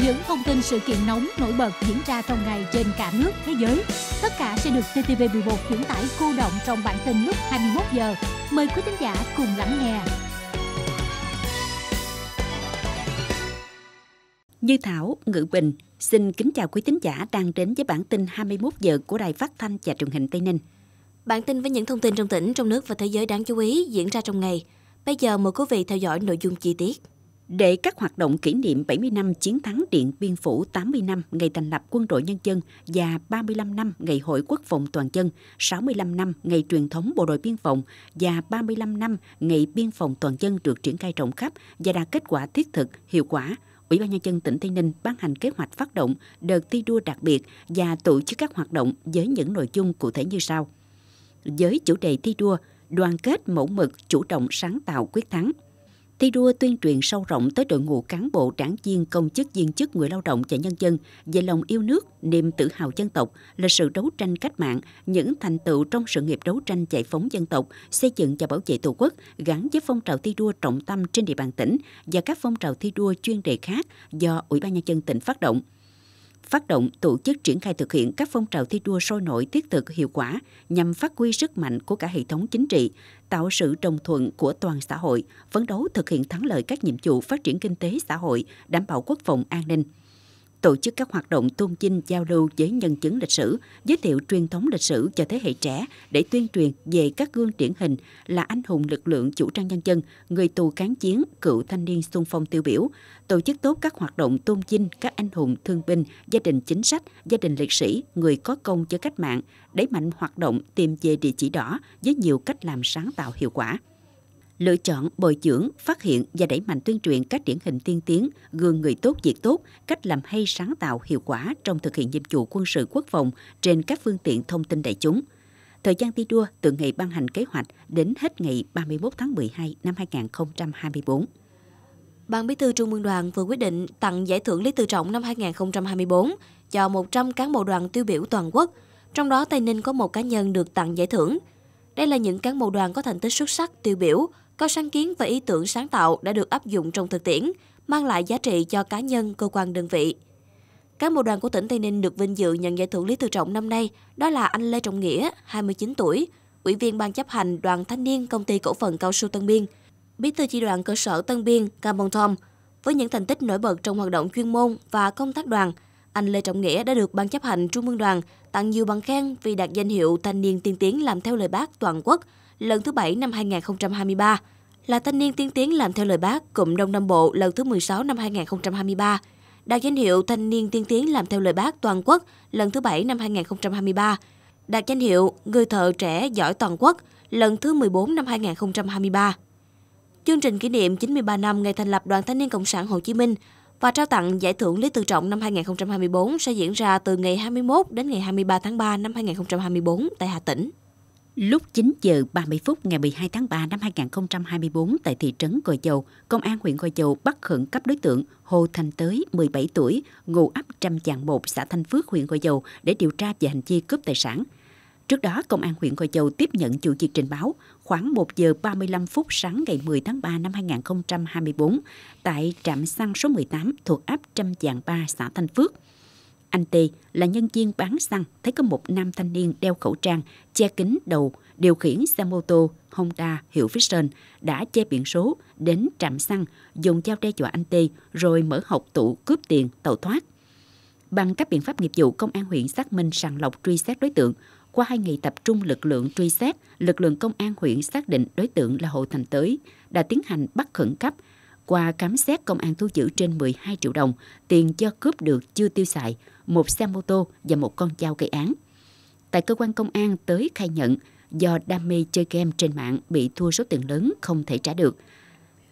những thông tin sự kiện nóng nổi bật diễn ra trong ngày trên cả nước, thế giới. Tất cả sẽ được TTV11 chuyển tải cô động trong bản tin lúc 21 giờ. Mời quý khán giả cùng lắng nghe. Như Thảo, Ngự Bình, xin kính chào quý khán giả đang đến với bản tin 21 giờ của Đài Phát thanh và Truyền hình Tây Ninh. Bản tin với những thông tin trong tỉnh, trong nước và thế giới đáng chú ý diễn ra trong ngày. Bây giờ mời quý vị theo dõi nội dung chi tiết để các hoạt động kỷ niệm 70 năm chiến thắng Điện Biên Phủ 80 năm ngày thành lập Quân đội Nhân dân và 35 năm ngày Hội Quốc phòng Toàn dân, 65 năm ngày truyền thống Bộ đội Biên phòng và 35 năm ngày Biên phòng Toàn dân được triển khai rộng khắp và đạt kết quả thiết thực, hiệu quả. Ủy ban Nhân dân tỉnh Tây Ninh ban hành kế hoạch phát động đợt thi đua đặc biệt và tổ chức các hoạt động với những nội dung cụ thể như sau. Với chủ đề thi đua, đoàn kết mẫu mực, chủ động sáng tạo quyết thắng – thi đua tuyên truyền sâu rộng tới đội ngũ cán bộ, đảng viên, công chức, viên chức, người lao động và nhân dân về lòng yêu nước, niềm tự hào dân tộc, lịch sử đấu tranh cách mạng, những thành tựu trong sự nghiệp đấu tranh giải phóng dân tộc, xây dựng và bảo vệ Tổ quốc gắn với phong trào thi đua trọng tâm trên địa bàn tỉnh và các phong trào thi đua chuyên đề khác do Ủy ban nhân dân tỉnh phát động phát động tổ chức triển khai thực hiện các phong trào thi đua sôi nổi thiết thực hiệu quả nhằm phát huy sức mạnh của cả hệ thống chính trị, tạo sự đồng thuận của toàn xã hội, phấn đấu thực hiện thắng lợi các nhiệm vụ phát triển kinh tế xã hội, đảm bảo quốc phòng an ninh tổ chức các hoạt động tôn vinh giao lưu với nhân chứng lịch sử, giới thiệu truyền thống lịch sử cho thế hệ trẻ để tuyên truyền về các gương điển hình là anh hùng lực lượng chủ trang nhân dân, người tù kháng chiến, cựu thanh niên xung phong tiêu biểu, tổ chức tốt các hoạt động tôn vinh các anh hùng thương binh, gia đình chính sách, gia đình liệt sĩ, người có công với cách mạng, đẩy mạnh hoạt động tìm về địa chỉ đỏ với nhiều cách làm sáng tạo hiệu quả lựa chọn, bồi dưỡng, phát hiện và đẩy mạnh tuyên truyền các điển hình tiên tiến, gương người tốt việc tốt, cách làm hay sáng tạo hiệu quả trong thực hiện nhiệm vụ quân sự quốc phòng trên các phương tiện thông tin đại chúng. Thời gian thi đua từ ngày ban hành kế hoạch đến hết ngày 31 tháng 12 năm 2024. Ban Bí thư Trung ương Đoàn vừa quyết định tặng giải thưởng Lý Tự Trọng năm 2024 cho 100 cán bộ đoàn tiêu biểu toàn quốc, trong đó Tây Ninh có một cá nhân được tặng giải thưởng. Đây là những cán bộ đoàn có thành tích xuất sắc tiêu biểu, có sáng kiến và ý tưởng sáng tạo đã được áp dụng trong thực tiễn, mang lại giá trị cho cá nhân, cơ quan đơn vị. Các bộ đoàn của tỉnh Tây Ninh được vinh dự nhận giải thưởng Lý Tự Trọng năm nay đó là anh Lê Trọng Nghĩa, 29 tuổi, Ủy viên Ban chấp hành Đoàn Thanh niên Công ty Cổ phần Cao su Tân Biên, Bí thư chi đoàn cơ sở Tân Biên, Carbon Tom. Với những thành tích nổi bật trong hoạt động chuyên môn và công tác đoàn, anh Lê Trọng Nghĩa đã được Ban chấp hành Trung ương đoàn tặng nhiều bằng khen vì đạt danh hiệu thanh niên tiên tiến làm theo lời bác toàn quốc – lần thứ 7 năm 2023, là thanh niên tiên tiến làm theo lời bác cụm Đông Nam Bộ lần thứ 16 năm 2023, đạt danh hiệu thanh niên tiên tiến làm theo lời bác toàn quốc lần thứ 7 năm 2023, đạt danh hiệu người thợ trẻ giỏi toàn quốc lần thứ 14 năm 2023. Chương trình kỷ niệm 93 năm ngày thành lập Đoàn Thanh niên Cộng sản Hồ Chí Minh và trao tặng giải thưởng Lý Tự Trọng năm 2024 sẽ diễn ra từ ngày 21 đến ngày 23 tháng 3 năm 2024 tại Hà Tĩnh. Lúc 9 giờ 30 phút ngày 12 tháng 3 năm 2024 tại thị trấn Gò Dầu, Công an huyện Gò Dầu bắt khẩn cấp đối tượng Hồ Thành Tới, 17 tuổi, ngụ ấp Trăm Chạng 1, xã Thanh Phước, huyện Gò Dầu để điều tra về hành vi cướp tài sản. Trước đó, Công an huyện Gò Dầu tiếp nhận chủ việc trình báo khoảng 1 giờ 35 phút sáng ngày 10 tháng 3 năm 2024 tại trạm xăng số 18 thuộc ấp Trăm Chạng 3, xã Thanh Phước anh Tê là nhân viên bán xăng thấy có một nam thanh niên đeo khẩu trang, che kính đầu, điều khiển xe mô tô Honda hiệu Vision đã che biển số đến trạm xăng, dùng dao đe dọa anh Tê rồi mở hộc tủ cướp tiền tẩu thoát. Bằng các biện pháp nghiệp vụ, công an huyện xác minh sàng lọc truy xét đối tượng. Qua hai ngày tập trung lực lượng truy xét, lực lượng công an huyện xác định đối tượng là Hồ Thành Tới, đã tiến hành bắt khẩn cấp qua khám xét, công an thu giữ trên 12 triệu đồng, tiền cho cướp được chưa tiêu xài, một xe mô tô và một con dao gây án. Tại cơ quan công an, tới khai nhận do đam mê chơi game trên mạng bị thua số tiền lớn không thể trả được.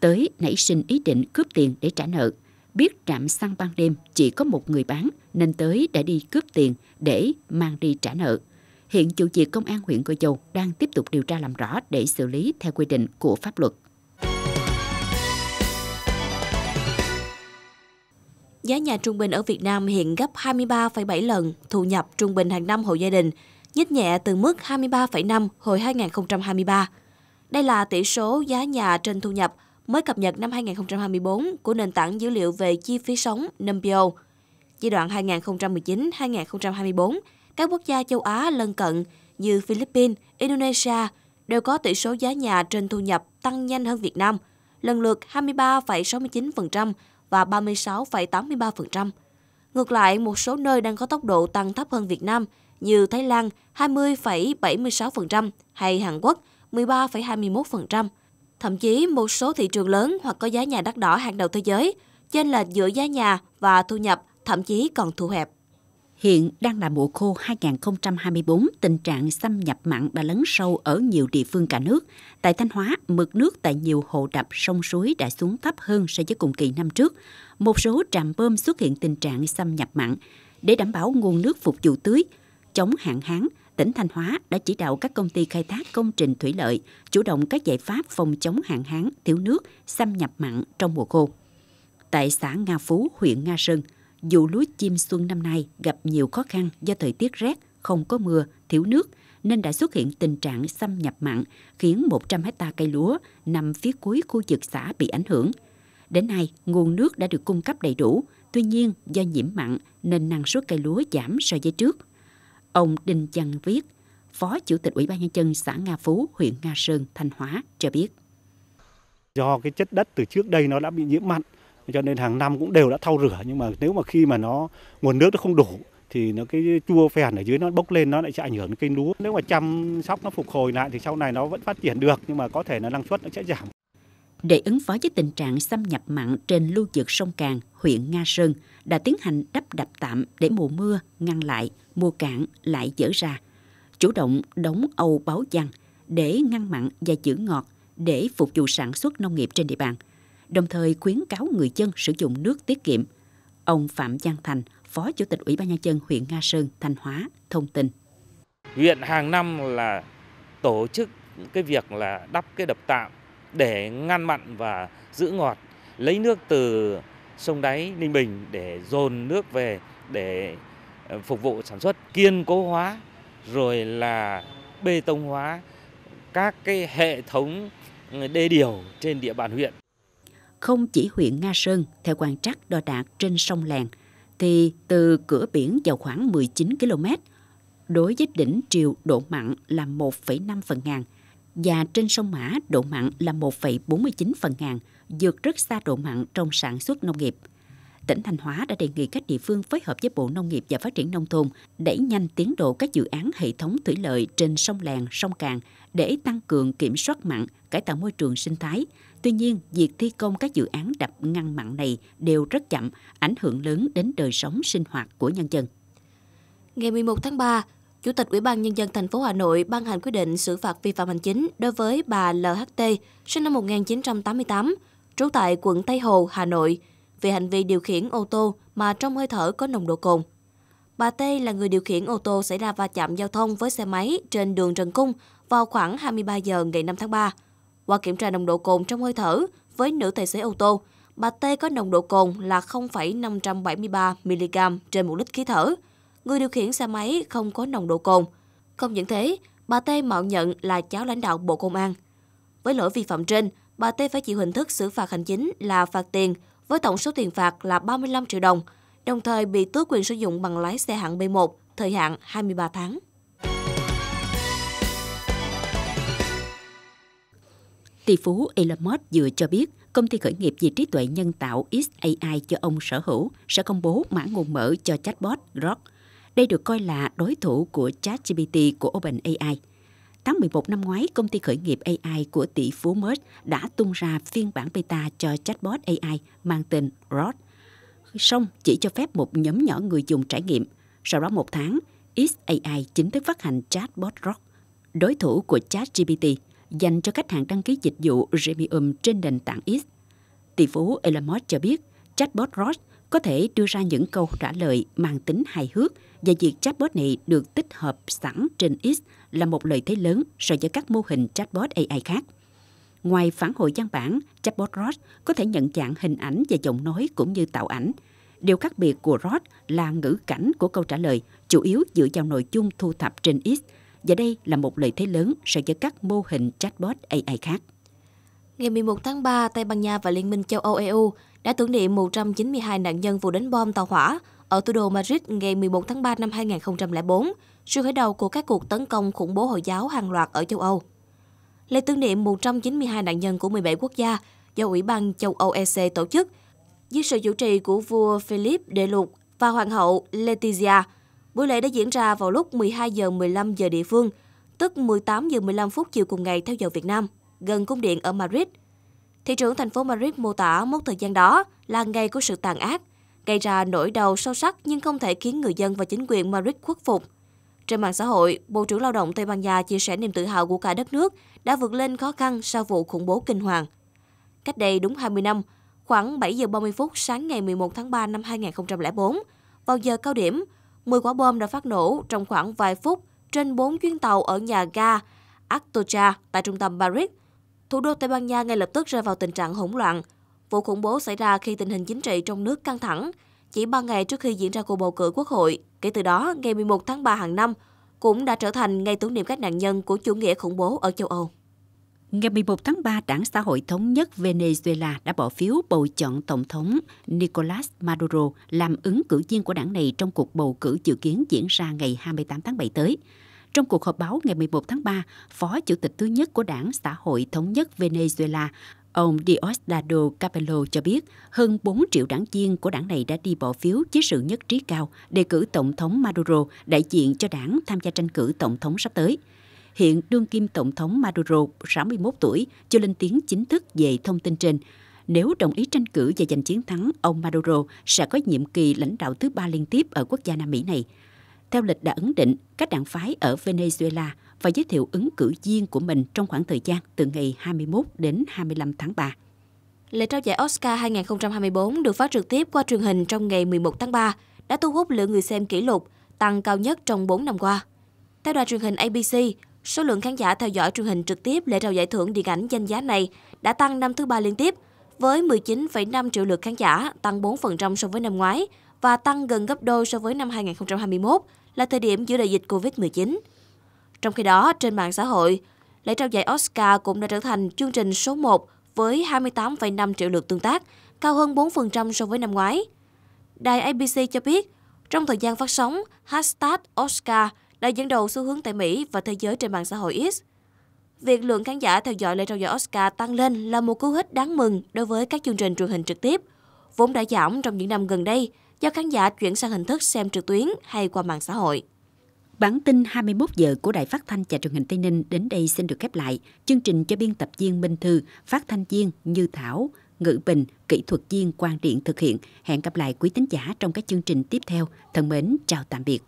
Tới nảy sinh ý định cướp tiền để trả nợ. Biết trạm xăng ban đêm chỉ có một người bán nên Tới đã đi cướp tiền để mang đi trả nợ. Hiện chủ trì công an huyện Cô Châu đang tiếp tục điều tra làm rõ để xử lý theo quy định của pháp luật. Giá nhà trung bình ở Việt Nam hiện gấp 23,7 lần thu nhập trung bình hàng năm hộ gia đình, nhích nhẹ từ mức 23,5 hồi 2023. Đây là tỷ số giá nhà trên thu nhập mới cập nhật năm 2024 của nền tảng dữ liệu về chi phí sống NMBO. Giai đoạn 2019-2024, các quốc gia châu Á lân cận như Philippines, Indonesia đều có tỷ số giá nhà trên thu nhập tăng nhanh hơn Việt Nam, lần lượt 23,69% và 36,83%. Ngược lại, một số nơi đang có tốc độ tăng thấp hơn Việt Nam như Thái Lan 20,76% hay Hàn Quốc 13,21%. Thậm chí một số thị trường lớn hoặc có giá nhà đắt đỏ hàng đầu thế giới, chênh lệch giữa giá nhà và thu nhập thậm chí còn thu hẹp. Hiện đang là mùa khô 2024, tình trạng xâm nhập mặn đã lấn sâu ở nhiều địa phương cả nước. Tại Thanh Hóa, mực nước tại nhiều hồ đập, sông suối đã xuống thấp hơn so với cùng kỳ năm trước. Một số trạm bơm xuất hiện tình trạng xâm nhập mặn. Để đảm bảo nguồn nước phục vụ tưới, chống hạn hán, tỉnh Thanh Hóa đã chỉ đạo các công ty khai thác công trình thủy lợi chủ động các giải pháp phòng chống hạn hán, thiếu nước, xâm nhập mặn trong mùa khô. Tại xã Nga Phú, huyện Nga Sơn – vụ lúa chim xuân năm nay gặp nhiều khó khăn do thời tiết rét, không có mưa, thiếu nước nên đã xuất hiện tình trạng xâm nhập mặn khiến 100 hecta cây lúa nằm phía cuối khu vực xã bị ảnh hưởng. Đến nay, nguồn nước đã được cung cấp đầy đủ, tuy nhiên do nhiễm mặn nên năng suất cây lúa giảm so với trước. Ông Đinh Văn viết, Phó Chủ tịch Ủy ban Nhân dân xã Nga Phú, huyện Nga Sơn, Thanh Hóa cho biết. Do cái chất đất từ trước đây nó đã bị nhiễm mặn, cho nên hàng năm cũng đều đã thau rửa nhưng mà nếu mà khi mà nó nguồn nước nó không đủ thì nó cái chua phèn ở dưới nó bốc lên nó lại sẽ ảnh hưởng đến cây lúa nếu mà chăm sóc nó phục hồi lại thì sau này nó vẫn phát triển được nhưng mà có thể là năng suất nó sẽ giảm để ứng phó với tình trạng xâm nhập mặn trên lưu vực sông Càn, huyện Nga Sơn đã tiến hành đắp đập tạm để mùa mưa ngăn lại, mùa cạn lại dở ra. Chủ động đóng âu báo giăng để ngăn mặn và giữ ngọt để phục vụ sản xuất nông nghiệp trên địa bàn – đồng thời khuyến cáo người dân sử dụng nước tiết kiệm. Ông Phạm Giang Thành, Phó Chủ tịch Ủy ban Nhân dân huyện Nga Sơn, Thanh Hóa, thông tin. Huyện hàng năm là tổ chức cái việc là đắp cái đập tạm để ngăn mặn và giữ ngọt, lấy nước từ sông đáy Ninh Bình để dồn nước về để ờ, phục vụ sản xuất kiên cố hóa rồi là bê tông hóa các cái hệ thống ừ, đê điều trên địa bàn huyện không chỉ huyện Nga Sơn theo quan trắc đo đạc trên sông Làng thì từ cửa biển vào khoảng 19 km đối với đỉnh triều độ mặn là 1,5 phần ngàn và trên sông Mã độ mặn là 1,49 phần ngàn vượt rất xa độ mặn trong sản xuất nông nghiệp. Tỉnh Thanh Hóa đã đề nghị các địa phương phối hợp với Bộ Nông nghiệp và Phát triển Nông thôn đẩy nhanh tiến độ các dự án hệ thống thủy lợi trên sông Làng, sông Càng để tăng cường kiểm soát mặn, cải tạo môi trường sinh thái, Tuy nhiên, việc thi công các dự án đập ngăn mặn này đều rất chậm, ảnh hưởng lớn đến đời sống sinh hoạt của nhân dân. Ngày 11 tháng 3, Chủ tịch Ủy ban Nhân dân thành phố Hà Nội ban hành quyết định xử phạt vi phạm hành chính đối với bà LHT, sinh năm 1988, trú tại quận Tây Hồ, Hà Nội, về hành vi điều khiển ô tô mà trong hơi thở có nồng độ cồn. Bà T là người điều khiển ô tô xảy ra va chạm giao thông với xe máy trên đường Trần Cung vào khoảng 23 giờ ngày 5 tháng 3 qua kiểm tra nồng độ cồn trong hơi thở với nữ tài xế ô tô, bà T có nồng độ cồn là 0,573mg trên một lít khí thở. Người điều khiển xe máy không có nồng độ cồn. Không những thế, bà T mạo nhận là cháu lãnh đạo Bộ Công an. Với lỗi vi phạm trên, bà T phải chịu hình thức xử phạt hành chính là phạt tiền với tổng số tiền phạt là 35 triệu đồng, đồng thời bị tước quyền sử dụng bằng lái xe hạng B1 thời hạn 23 tháng. tỷ phú Elon Musk vừa cho biết công ty khởi nghiệp về trí tuệ nhân tạo XAI cho ông sở hữu sẽ công bố mã nguồn mở cho chatbot Grok. Đây được coi là đối thủ của ChatGPT của OpenAI. Tháng 11 năm ngoái, công ty khởi nghiệp AI của tỷ phú Musk đã tung ra phiên bản beta cho chatbot AI mang tên Rod. Song chỉ cho phép một nhóm nhỏ người dùng trải nghiệm. Sau đó một tháng, XAI chính thức phát hành chatbot Rod, đối thủ của ChatGPT dành cho khách hàng đăng ký dịch vụ Remium trên nền tảng X. Tỷ phú Elon Musk cho biết, chatbot Ross có thể đưa ra những câu trả lời mang tính hài hước và việc chatbot này được tích hợp sẵn trên X là một lợi thế lớn so với các mô hình chatbot AI khác. Ngoài phản hồi văn bản, chatbot Ross có thể nhận dạng hình ảnh và giọng nói cũng như tạo ảnh. Điều khác biệt của Ross là ngữ cảnh của câu trả lời, chủ yếu dựa vào nội dung thu thập trên X – và đây là một lợi thế lớn so với các mô hình chatbot AI khác. Ngày 11 tháng 3, Tây Ban Nha và Liên minh châu Âu EU đã tưởng niệm 192 nạn nhân vụ đánh bom tàu hỏa ở thủ đô Madrid ngày 11 tháng 3 năm 2004, sự khởi đầu của các cuộc tấn công khủng bố Hồi giáo hàng loạt ở châu Âu. Lễ tưởng niệm 192 nạn nhân của 17 quốc gia do Ủy ban châu Âu EC tổ chức, dưới sự chủ trì của vua Philip Đệ Lục và Hoàng hậu Letizia – Buổi lễ đã diễn ra vào lúc 12 giờ 15 giờ địa phương, tức 18 giờ 15 phút chiều cùng ngày theo giờ Việt Nam, gần cung điện ở Madrid. Thị trưởng thành phố Madrid mô tả mốc thời gian đó là ngày của sự tàn ác, gây ra nỗi đau sâu sắc nhưng không thể khiến người dân và chính quyền Madrid khuất phục. Trên mạng xã hội, Bộ trưởng Lao động Tây Ban Nha chia sẻ niềm tự hào của cả đất nước đã vượt lên khó khăn sau vụ khủng bố kinh hoàng. Cách đây đúng 20 năm, khoảng 7 giờ 30 phút sáng ngày 11 tháng 3 năm 2004, vào giờ cao điểm, 10 quả bom đã phát nổ trong khoảng vài phút trên 4 chuyến tàu ở nhà ga Atocha tại trung tâm Paris. Thủ đô Tây Ban Nha ngay lập tức rơi vào tình trạng hỗn loạn. Vụ khủng bố xảy ra khi tình hình chính trị trong nước căng thẳng, chỉ 3 ngày trước khi diễn ra cuộc bầu cử quốc hội. Kể từ đó, ngày 11 tháng 3 hàng năm cũng đã trở thành ngày tưởng niệm các nạn nhân của chủ nghĩa khủng bố ở châu Âu. Ngày 11 tháng 3, Đảng Xã hội Thống nhất Venezuela đã bỏ phiếu bầu chọn Tổng thống Nicolas Maduro làm ứng cử viên của đảng này trong cuộc bầu cử dự kiến diễn ra ngày 28 tháng 7 tới. Trong cuộc họp báo ngày 11 tháng 3, Phó Chủ tịch thứ nhất của Đảng Xã hội Thống nhất Venezuela, ông Diosdado Cabello cho biết hơn 4 triệu đảng viên của đảng này đã đi bỏ phiếu với sự nhất trí cao đề cử Tổng thống Maduro đại diện cho đảng tham gia tranh cử Tổng thống sắp tới – hiện đương kim Tổng thống Maduro, 61 tuổi, chưa lên tiếng chính thức về thông tin trên. Nếu đồng ý tranh cử và giành chiến thắng, ông Maduro sẽ có nhiệm kỳ lãnh đạo thứ ba liên tiếp ở quốc gia Nam Mỹ này. Theo lịch đã ấn định, các đảng phái ở Venezuela và giới thiệu ứng cử viên của mình trong khoảng thời gian từ ngày 21 đến 25 tháng 3. Lễ trao giải Oscar 2024 được phát trực tiếp qua truyền hình trong ngày 11 tháng 3 đã thu hút lượng người xem kỷ lục, tăng cao nhất trong 4 năm qua. Theo đài truyền hình ABC, Số lượng khán giả theo dõi truyền hình trực tiếp lễ trao giải thưởng điện ảnh danh giá này đã tăng năm thứ ba liên tiếp, với 19,5 triệu lượt khán giả, tăng 4% so với năm ngoái và tăng gần gấp đôi so với năm 2021, là thời điểm giữa đại dịch Covid-19. Trong khi đó, trên mạng xã hội, lễ trao giải Oscar cũng đã trở thành chương trình số 1 với 28,5 triệu lượt tương tác, cao hơn 4% so với năm ngoái. Đài ABC cho biết, trong thời gian phát sóng, hashtag Oscar đã dẫn đầu xu hướng tại Mỹ và thế giới trên mạng xã hội X. Việc lượng khán giả theo dõi lễ trao giải Oscar tăng lên là một cú hích đáng mừng đối với các chương trình truyền hình trực tiếp, vốn đã giảm trong những năm gần đây do khán giả chuyển sang hình thức xem trực tuyến hay qua mạng xã hội. Bản tin 21 giờ của Đài Phát thanh và Truyền hình Tây Ninh đến đây xin được khép lại. Chương trình cho biên tập viên Minh Thư, phát thanh viên Như Thảo, Ngữ Bình, kỹ thuật viên Quang Điện thực hiện. Hẹn gặp lại quý tín giả trong các chương trình tiếp theo. Thân mến, chào tạm biệt.